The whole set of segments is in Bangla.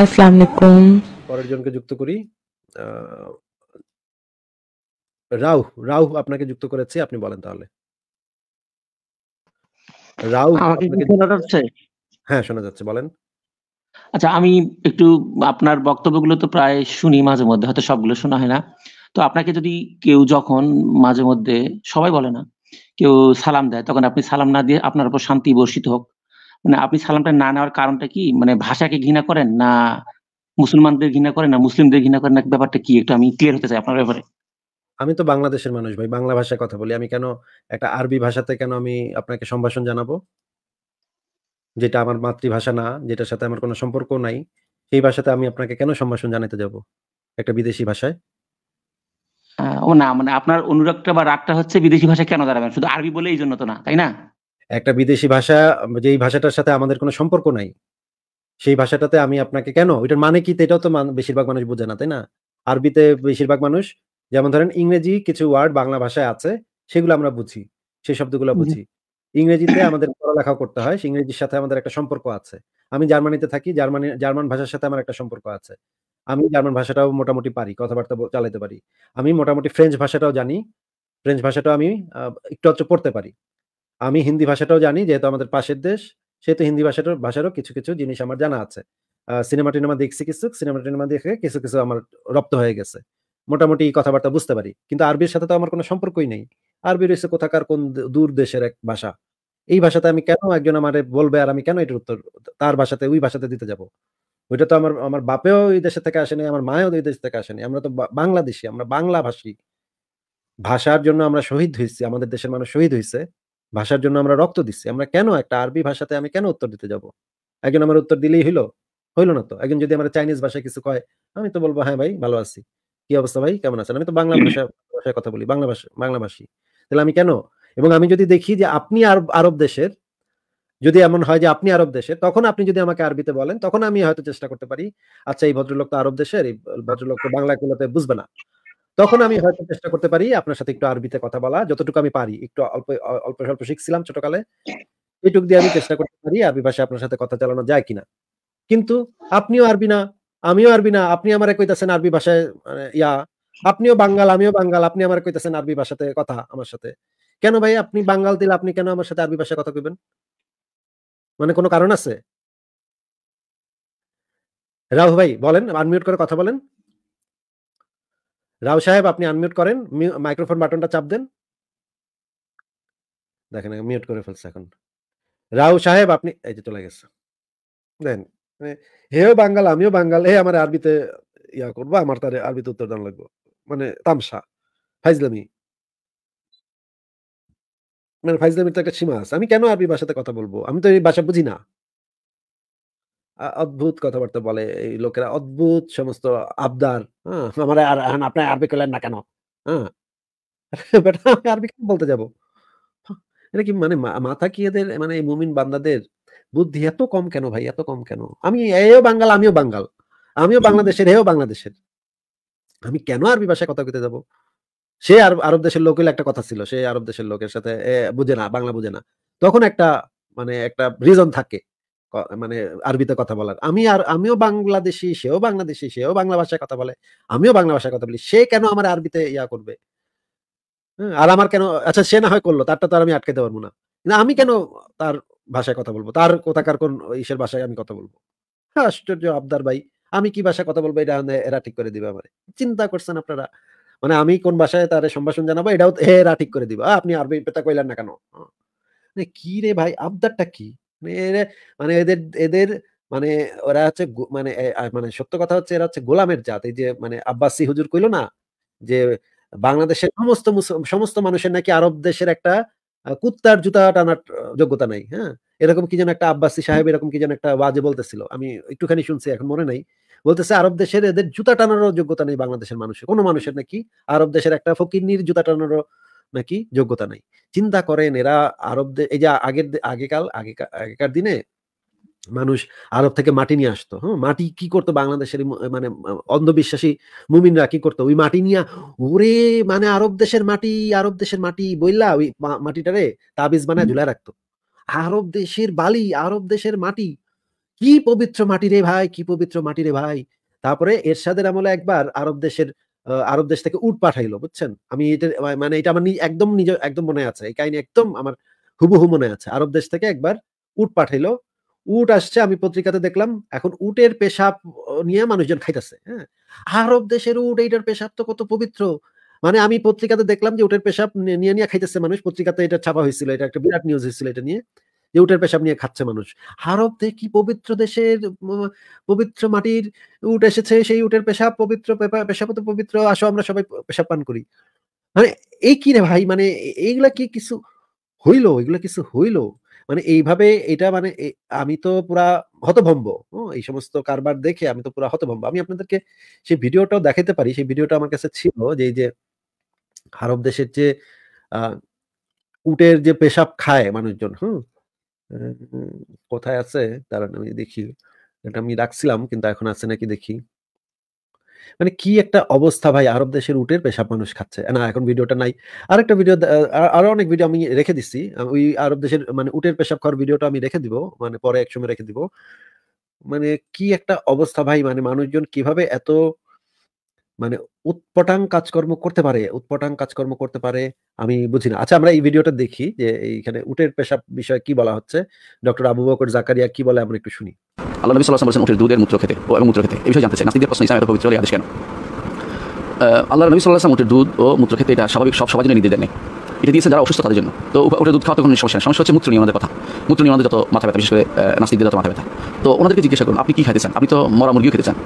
আসসালামু আলাইকুম পরের জনকে যুক্ত করি রাউ রাউ আপনাকে যুক্ত করেছি আপনি বলেন তাহলে রাউ হ্যাঁ শোনা যাচ্ছে বলেন আচ্ছা আমি একটু আপনার বক্তব্যগুলো তো প্রায় শুনি মাঝে মধ্যে হয়তো সবগুলো শোনা হয় না তো আপনাকে যদি কেউ যখন মাঝে মধ্যে সবাই বলে না কেউ সালাম দেয় তখন আপনি সালাম না দিয়ে আপনার উপর শান্তি বর্ষিত হোক মানে আপনি সালামটা না নেওয়ার কারণটা কি মানে ভাষাকে ঘৃণা করেন না মুসলমানদের ঘৃণা করেন না মুসলিমদের ঘৃণা করেন না ব্যাপারটা কি একটু আমি ক্লিয়ার হতে চাই আপনার ব্যাপারে আমি তো বাংলাদেশের মানুষ ভাই বাংলা ভাষায় কথা বলি আমি কেন একটা আরবি ভাষাতে কেন আমি আপনাকে সম্ভাষণ জানাবো যেটা আমার মাতৃভাষা না যেটার সাথে আমার কোনো সম্পর্ক নাই সেই ভাষাতে আমি আপনাকে কেন সম্ভাষণ জানাতে যাব একটা বিদেশি ভাষায় ও না মানে আপনার অনুরাগটা বা রাগটা হচ্ছে বিদেশি ভাষায় কেন দাঁড়াবেন শুধু আরবি বলে এই জন্য তো না তাই না একটা বিদেশি ভাষা যেই ভাষাটার সাথে আমাদের কোনো সম্পর্ক নাই সেই ভাষাটাতে আমি আপনাকে কেন ওইটার মানে কি এটাও তো বেশিরভাগ মানুষ বোঝে না তাই না আরবিতে বেশিরভাগ মানুষ যেমন ধরেন ইংরেজি কিছু ওয়ার্ড বাংলা ভাষায় আছে সেগুলো আমরা বুঝি সেই শব্দগুলো বুঝি ইংরেজিতে আমাদের পড়ালেখা করতে হয় ইংরেজির সাথে আমাদের একটা সম্পর্ক আছে আমি জার্মানিতে থাকি জার্মানি জার্মান ভাষার সাথে আমার একটা সম্পর্ক আছে আমি জার্মান ভাষাটাও মোটামুটি পারি কথাবার্তা চালাতে পারি আমি মোটামুটি ফ্রেঞ্চ ভাষাটাও জানি ফ্রেঞ্চ ভাষাটাও আমি একটু অত পড়তে পারি আমি হিন্দি ভাষাটাও জানি যেহেতু আমাদের পাশের দেশ সেহেতু হিন্দি ভাষাটার ভাষারও কিছু কিছু জিনিস আমার জানা আছে সিনেমা টিনেমা দেখছি কিছু সিনেমা টিনেমা দেখে কিছু কিছু আমার রপ্ত হয়ে গেছে মোটামুটি কথাবার্তা বুঝতে পারি কিন্তু আরবির সাথে তো আমার কোনো সম্পর্কই নেই আরবি রয়েছে কোথাকার কোন দূর দেশের এক ভাষা এই ভাষাতে আমি কেন একজন আমার বলবে আর আমি কেন এটার উত্তর তার ভাষাতে ওই ভাষাতে দিতে যাব ওইটা তো আমার আমার বাপেও ওই দেশে থেকে আসেনি আমার মায়েও ওই দেশ থেকে আসেনি আমরা তো বাংলাদেশি আমরা বাংলা ভাষী ভাষার জন্য আমরা শহীদ হয়েছি আমাদের দেশের মানুষ শহীদ হয়েছে ভাষার জন্য আমরা রক্ত দিচ্ছি আমরা কেন একটা আরবি ভাষাতে আমি কেন উত্তর দিতে যাব একজন আমার উত্তর দিলেই হইলো হইলো না তো একজন যদি আমার চাইনিজ ভাষা কিছু কয় আমি তো বলবো হ্যাঁ ভাই ভালো আছি কি অবস্থা ভাই কেমন আছেন আমি তো বাংলা ভাষা ভাষায় কথা বলি বাংলা ভাষা বাংলা ভাষী তাহলে আমি কেন এবং আমি যদি দেখি যে আপনি আরব আরব দেশের যদি এমন হয় যে আপনি আরব দেশের তখন আপনি যদি আমাকে আরবিতে বলেন তখন আমি হয়তো চেষ্টা করতে পারি আচ্ছা এই ভদ্রলোক তো আরব দেশের এই ভদ্রলোক তো বাংলা গুলোতে বুঝবে না তখন আমি হয়তো চেষ্টা করতে পারি আপনার সাথে একটু আরবিতে কথা বলা যতটুকু আমি পারি একটু অল্প অল্প স্বল্প শিখছিলাম ছোটকালে এইটুক দিয়ে আমি চেষ্টা করতে পারি আরবি ভাষায় আপনার সাথে কথা চালানো যায় কিনা কিন্তু আপনিও আরবি না আমিও আরবি না আপনি আমার কইতেছেন আরবি ভাষায় মানে, ইয়া আপনিও বাঙ্গাল আমিও বাঙ্গাল আপনি আমার কইতেছেন আরবি ভাষাতে কথা আমার সাথে কেন ভাই আপনি বাঙ্গাল দিলে আপনি কেন আমার সাথে আরবি ভাষায় কথা কইবেন মানে কোনো কারণ আছে রাহু ভাই বলেন আনমিউট করে কথা বলেন রাও সাহেব আপনি আনমিউট করেন মাইক্রোফোন বাটনটা চাপ দেন দেখেন মিউট করে ফেলছে এখন রাও সাহেব আপনি এই যে চলে গেছে দেন মানে, হেও বাঙ্গাল আমিও বাঙ্গাল হে আমার আরবিতে ইয়া করবো আমার তার আরবিতে উত্তর দেওয়া লাগবো মানে তামসা ফাইজলামি মানে ফাইজলামির তো একটা সীমা আছে আমি কেন আরবি ভাষাতে কথা বলবো আমি তো এই ভাষা বুঝি না অদ্ভুত কথাবার্তা বলে এই লোকেরা অদ্ভুত সমস্ত আবদার হ্যাঁ আমার আর হ্যাঁ, আপনি আরবি করলেন না কেন হ্যাঁ আমি আরবি কেন বলতে যাব এটা কি মানে মাথা কি এদের মানে এই মুমিন বান্দাদের বুদ্ধি এত কম কেন ভাই এত কম কেন আমি এও বাঙ্গাল আমিও বাঙ্গাল আমিও বাংলাদেশের এও বাংলাদেশের আমি কেন আরবি ভাষায় কথা কইতে যাব সে আরব দেশের লোকের একটা কথা ছিল সে আরব দেশের লোকের সাথে বুঝে না বাংলা বুঝে না তখন একটা মানে একটা রিজন থাকে মানে আরবিতে কথা বলার আমি আর আমিও বাংলাদেশি সেও বাংলাদেশি সেও বাংলা ভাষায় কথা বলে আমিও বাংলা ভাষায় কথা বলি সে কেন আমার আরবিতে ইয়া করবে হ্যাঁ, আর আমার কেন আচ্ছা সে না হয় করলো তারটা তো আর আমি আটকাতে পারবো না আমি কেন তার ভাষায় কথা বলবো তার কোথাকার কোন ইসের ভাষায় আমি কথা বলবো হ্যাঁ আশ্চর্য আবদার ভাই আমি কি ভাষায় কথা বলবো এটা এরা ঠিক করে দিবে আমার চিন্তা করছেন আপনারা মানে আমি কোন ভাষায় তার সম্ভাষণ জানাবো এটাও এরা ঠিক করে দিবা আপনি আরবি পেতা কইলেন না কেন মানে কি রে ভাই আবদারটা কি মেয়েরা মানে এদের এদের মানে ওরা হচ্ছে মানে মানে সত্য কথা হচ্ছে এরা হচ্ছে গোলামের জাত এই যে মানে আব্বাসি হুজুর কইল না যে বাংলাদেশের সমস্ত সমস্ত মানুষের নাকি আরব দেশের একটা কুত্তার জুতা টানার যোগ্যতা নাই হ্যাঁ এরকম কি যেন একটা আব্বাসি সাহেব এরকম কি যেন একটা বাজে বলতেছিল আমি একটুখানি শুনছি এখন মনে নাই বলতেছে আরব দেশের এদের জুতা টানারও যোগ্যতা নেই বাংলাদেশের মানুষের কোনো মানুষের নাকি আরব দেশের একটা ফকিরনির জুতা টানারও নাকি যোগ্যতা নাই চিন্তা করেন এরা আরবদের এই যে আগের আগেকাল আগেকার দিনে মানুষ আরব থেকে মাটি নিয়ে আসতো হ্যাঁ মাটি কি করতো বাংলাদেশের মানে অন্ধবিশ্বাসী মুমিনরা কি করতো ওই মাটি নিয়ে ওরে মানে আরব দেশের মাটি আরব দেশের মাটি বললা ওই মাটিটারে তাবিজ বানায় ঝুলা রাখতো আরব দেশের বালি আরব দেশের মাটি কি পবিত্র মাটি রে ভাই কি পবিত্র মাটি রে ভাই তারপরে এরশাদের আমলে একবার আরব দেশের আরব দেশ থেকে উট পাঠাইলো বুঝছেন আমি এটা মানে এটা আমার একদম নিজ একদম মনে আছে এই কাহিনী একদম আমার হুবহু মনে আছে আরব দেশ থেকে একবার উট পাঠাইলো উট আসছে আমি পত্রিকাতে দেখলাম এখন উটের পেশাব নিয়ে মানুষজন খাইতেছে হ্যাঁ আরব দেশের উট এইটার পেশাব তো কত পবিত্র মানে আমি পত্রিকাতে দেখলাম যে উটের পেশাব নিয়ে নিয়ে খাইতেছে মানুষ পত্রিকাতে এটা ছাপা হয়েছিল এটা একটা বিরাট নিউজ হয়েছিল এটা নিয়ে যে উটের পেশাব নিয়ে খাচ্ছে মানুষ হারব দেখি পবিত্র দেশের পবিত্র মাটির উট এসেছে সেই উটের পেশাব পবিত্র পেশাব তো পবিত্র আসো আমরা সবাই পেশাব পান করি মানে এই কি রে ভাই মানে এইগুলা কি কিছু হইলো এগুলা কিছু হইলো মানে এইভাবে এটা মানে আমি তো পুরা হতভম্ব এই সমস্ত কারবার দেখে আমি তো পুরা হতভম্ব আমি আপনাদেরকে সেই ভিডিওটাও দেখাতে পারি সেই ভিডিওটা আমার কাছে ছিল যে যে হারব দেশের যে উটের যে পেশাব খায় মানুষজন হুম কোথায় আছে দাঁড়ান আমি দেখি এটা আমি রাখছিলাম কিন্তু এখন আছে নাকি দেখি মানে কি একটা অবস্থা ভাই আরব দেশের উটের পেশাব মানুষ খাচ্ছে না এখন ভিডিওটা নাই আর একটা ভিডিও আরো অনেক ভিডিও আমি রেখে দিচ্ছি ওই আরব দেশের মানে উটের পেশাব খাওয়ার ভিডিওটা আমি রেখে দিব মানে পরে একসময় রেখে দিব মানে কি একটা অবস্থা ভাই মানে মানুষজন কিভাবে এত মানে উৎপটাং কাজকর্ম করতে পারে উৎপটাং কাজকর্ম করতে পারে আমি বুঝি না আচ্ছা আমরা এই ভিডিওটা দেখি যে এইখানে উটের পেশাব বিষয়ে কি বলা হচ্ছে ডক্টর আবু বকর জাকারিয়া কি বলে আমরা একটু শুনি আল্লাহ নবী সাল্লাল্লাহু আলাইহি ওয়াসাল্লাম উটের দুধের মূত্র খেতে ও এবং মূত্র খেতে এই বিষয়ে জানতে চাই নাস্তিকদের প্রশ্ন ইসলাম পবিত্র আদেশ কেন আল্লাহ নবী সাল্লাল্লাহু আলাইহি উটের দুধ ও মূত্র খেতে এটা স্বাভাবিক সব সবার জন্য নির্দেশ দেন এটা দিয়েছেন যারা অসুস্থ তাদের জন্য তো ওটা দুধ খাওয়া তো কোনো সমস্যা সমস্যা হচ্ছে মূত্র আমাদের কথা মূত্র নিয়মাদের যত মাথা ব্যথা বিশেষ করে নাস্তিকদের যত মাথা ব্যথা তো ওনাদেরকে জিজ্ঞাসা করুন আপনি কি খেতে চান আপনি তো মরা মুরগিও খেতে চান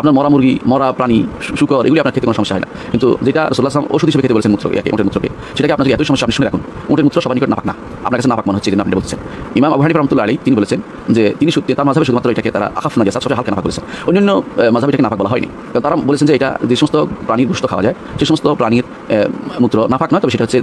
আপনার মরা মুরগি মরা প্রাণী শুকর এগুলি আপনার খেতে কোনো সমস্যা হয় না কিন্তু যেটা রসুল্লাহ ওষুধ হিসেবে খেতে বলছেন মূত্র ইয়াকে ওটের মূত্রকে সেটাকে আপনার এত সমস্যা আপনি শুনে রাখুন ওটের মূত্র সবাই নিকট নাপাক না আপনার কাছে নাপাক মনে হচ্ছে আপনি বলছেন ইমাম আবহানি রহমতুল্লাহ আলী তিনি বলেছেন যে তিনি সত্যি তার মাঝাবে শুধুমাত্র এটাকে তারা আফ না গেছে সবচেয়ে হালকা নাপাক বলেছেন অন্যান্য মাঝাবে এটাকে নাফাক বলা হয়নি কারণ তারা বলেছেন যে এটা যে সমস্ত প্রাণীর গুষ্ট খাওয়া যায় সে সমস্ত প্রাণীর মূত্র নাফাক না তবে সেটা হচ্ছে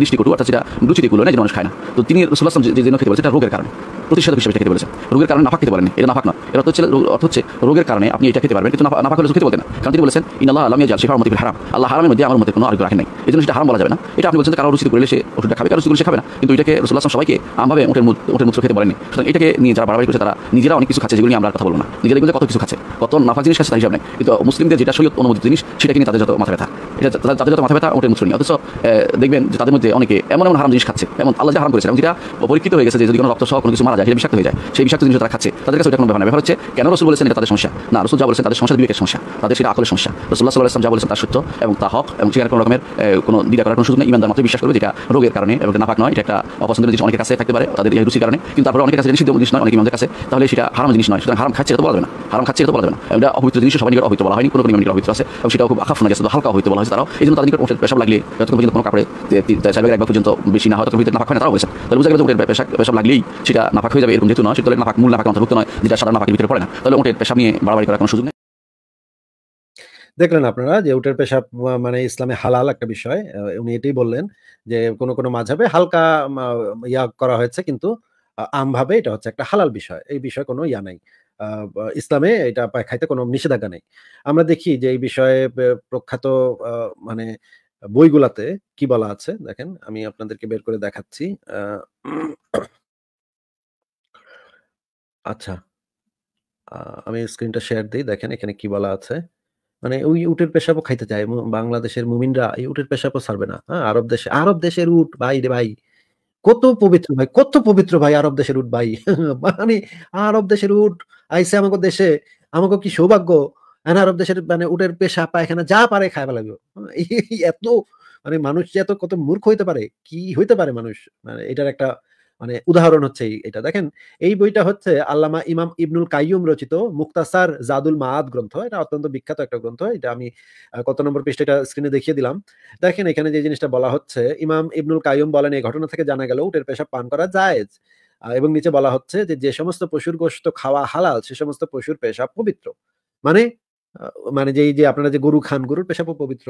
দৃষ্টিকটু অর্থাৎ সেটা রুচিটিগুলো না যে মানুষ খায় না তো তিনি রসুল্লাহ যে জন্য খেতে বলেছে এটা রোগের কারণে প্রতিষেধক হিসেবে খেতে বলেছেন রোগের কারণে নাফাক খেতে পারেন এটা নাফাক না এর অর্থ হচ্ছে অর্থ হচ্ছে রোগের কারণে আপনি এটা খেতে পারবেন কিন্তু নাফাক হলে খেতে বলতে না কারণ তিনি বলেছেন ইন আল্লাহ আলমিয়া জাল শেখা মতিফিল হারাম আল্লাহ হারামের মধ্যে আমার মধ্যে কোনো আরোগ্য রাখেন নাই এই জন্য সেটা হারাম বলা যাবে না এটা আপনি বলছেন কারো রুচিতে করলে সে ওষুধটা খাবে কারো রুচি করলে সে খাবে না কিন্তু এটাকে রসুল্লাহ সবাইকে আমভাবে ওঠের ওঠের মুখ খেতে পারেনি সুতরাং এটাকে নিয়ে যারা বাড়াবাড়ি করছে তারা নিজেরা অনেক কিছু খাচ্ছে যেগুলো আমরা কথা বলবো না নিজেদের মধ্যে কত কিছু খাচ্ছে কত নাফা জিনিস খাচ্ছে তাই হিসাব কিন্তু মুসলিমদের যেটা সৈয়দ অনুমোদিত জিনিস সেটা কিনে তাদের যত মাথা ব্যথা এটা তাদের যত মাথা ব্যথা ওঠের মুখ অথচ দেখবেন যে তাদের মধ্যে অনেকে এমন এমন হারাম জিনিস খাচ্ছে এমন আল্লাহ হারাম করেছে এবং যেটা পরীক্ষিত হয়ে গেছে যে যদি কোনো রক্ত সহ কোনো কিছু মারা যায় যায় সেটা বিষাক্ত হয়ে যায় সেই বিষাক্ত জিনিস তারা খাচ্ছে তাদের কাছে কোনো ব্যাপার না হচ্ছে কেন রসুল বলেছেন এটা তাদের সমস্যা না রসুল যা বলেছেন তাদের সমস্যা বিবেকের সমস্যা তাদের সেটা আকলের সমস্যা রসুল্লাহ সাল্লাহ ইসলাম যা বলেছেন তার সত্য এবং তা হক এবং সেখানে কোনো রকমের কোনো দিদা করার কোনো সুযোগ নেই ইমানদার মাত্র বিশ্বাস করবে যেটা রোগের কারণে এবং নাফাক নয় এটা একটা অপছন্দের জিনিস অনেকের কাছে থাকতে পারে তাদের এই রুচির কারণে কিন্তু তারপরে অনেকের কাছে নিষিদ্ধ জিনিস নয় অনেক ইমানদের কাছে তাহলে সেটা হারাম জিনিস নয় সুতরাং হারাম খাচ্ছে এটা বলা না হারাম খাচ্ছে এটা বলা না এটা অপবিত্র জিনিস সবাই নিকট অপবিত্র বলা হয়নি কোনো কোনো নিকট অপবিত্র আছে এবং সেটা খুব আখাফ না গেছে হালকা অপবিত্র বলা হয়েছে তারাও এই জন্য তাদের নিকট ওটের পেশাব লাগলে যতক্ষণ পর্যন্ত কোনো কাপড়ে সাহেবের একবার পর্যন্ত বেশি না হয় ততক্ষণ নাফাক হয় না তারাও বলেছেন তাহলে বুঝা গেলে যে ওটের পেশাব লাগলেই সেটা নাফাক হয়ে যাবে এরকম যেহেতু নয় সেহেতু নাফাক মূল নাফাকে অন্তর্ভুক্ত নয় যেটা সাধারণ নাফাকের ভিতরে পড়ে না তাহলে ওটের পেশাব নিয়ে বাড়াবাড়ি করার কোনো সুযোগ নেই দেখলেন আপনারা যে উটের পেশা মানে ইসলামে হালাল একটা বিষয় উনি এটাই বললেন যে কোন কোনো মাঝাবে হালকা ইয়া করা হয়েছে কিন্তু আমভাবে এটা হচ্ছে একটা হালাল বিষয় এই বিষয়ে কোনো ইয়া নাই ইসলামে এটা পায় খাইতে কোনো নিষেধাজ্ঞা নেই আমরা দেখি যে এই বিষয়ে প্রখ্যাত মানে বইগুলাতে কি বলা আছে দেখেন আমি আপনাদেরকে বের করে দেখাচ্ছি আহ আচ্ছা। আমি স্ক্রিনটা শেয়ার দিই দেখেন এখানে কি বলা আছে। মানে ওই উটের পেশাবও খাইতে চায়। বাংলাদেশের মুমিনরা এই উটের পেশাবও ছাড়বে না। হ্যাঁ? আরব দেশে আরব দেশের উট ভাই রে ভাই। কত পবিত্র ভাই, কত পবিত্র ভাই আরব দেশের উট ভাই। মানে আরব দেশের উট আইসে আমাকে দেশে। আমাকে কি সৌভাগ্য। হ্যাঁ আরব দেশের মানে উটের পেশাব পায়খানা যা পারে খায় ফেলাইবো। এত মানে মানুষ যে এত কত মূর্খ হইতে পারে। কি হইতে পারে মানুষ? মানে এটার একটা মানে উদাহরণ হচ্ছে এটা দেখেন এই বইটা হচ্ছে আল্লামা ইমাম ইবনুল কাইয়ুম রচিত মুক্তাসার জাদুল মাদ গ্রন্থ এটা অত্যন্ত বিখ্যাত একটা গ্রন্থ এটা আমি কত নম্বর পৃষ্ঠাটা স্ক্রিনে দেখিয়ে দিলাম দেখেন এখানে যে জিনিসটা বলা হচ্ছে ইমাম ইবনুল কাইয়ুম বলেন এই ঘটনা থেকে জানা গেল উটের পেশা পান করা জায়েজ এবং নিচে বলা হচ্ছে যে যে সমস্ত পশুর গোস্ত খাওয়া হালাল সে সমস্ত পশুর পেশা পবিত্র মানে মানে এই যে আপনারা যে গরু খান গরুর পেশাব পবিত্র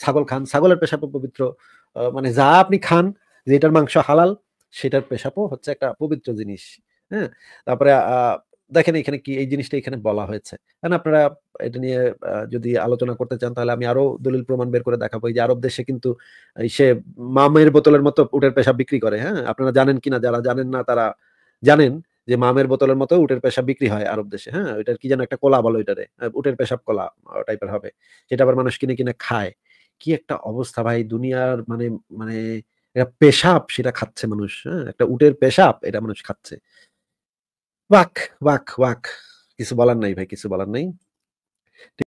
ছাগল খান ছাগলের পেশাব পবিত্র মানে যা আপনি খান যেটার মাংস হালাল সেটার পেশাবও হচ্ছে একটা পবিত্র জিনিস হ্যাঁ তারপরে দেখেন এখানে কি এই জিনিসটা এখানে বলা হয়েছে হ্যাঁ আপনারা এটা নিয়ে যদি আলোচনা করতে চান তাহলে আমি আরো দলিল প্রমাণ বের করে দেখাবো যে আরব দেশে কিন্তু সে মামের বোতলের মতো উটের পেশা বিক্রি করে হ্যাঁ আপনারা জানেন কিনা যারা জানেন না তারা জানেন যে মামের বোতলের মতো উটের পেশা বিক্রি হয় আরব দেশে হ্যাঁ ওইটার কি যেন একটা কলা বলো ওইটারে উটের পেশাব কলা টাইপের হবে সেটা আবার মানুষ কিনে কিনে খায় কি একটা অবস্থা ভাই দুনিয়ার মানে মানে একটা পেশাব সেটা খাচ্ছে মানুষ হ্যাঁ একটা উটের পেশাব এটা মানুষ খাচ্ছে ওয়াক ওয়াক ওয়াক কিছু বলার নাই ভাই কিছু বলার নাই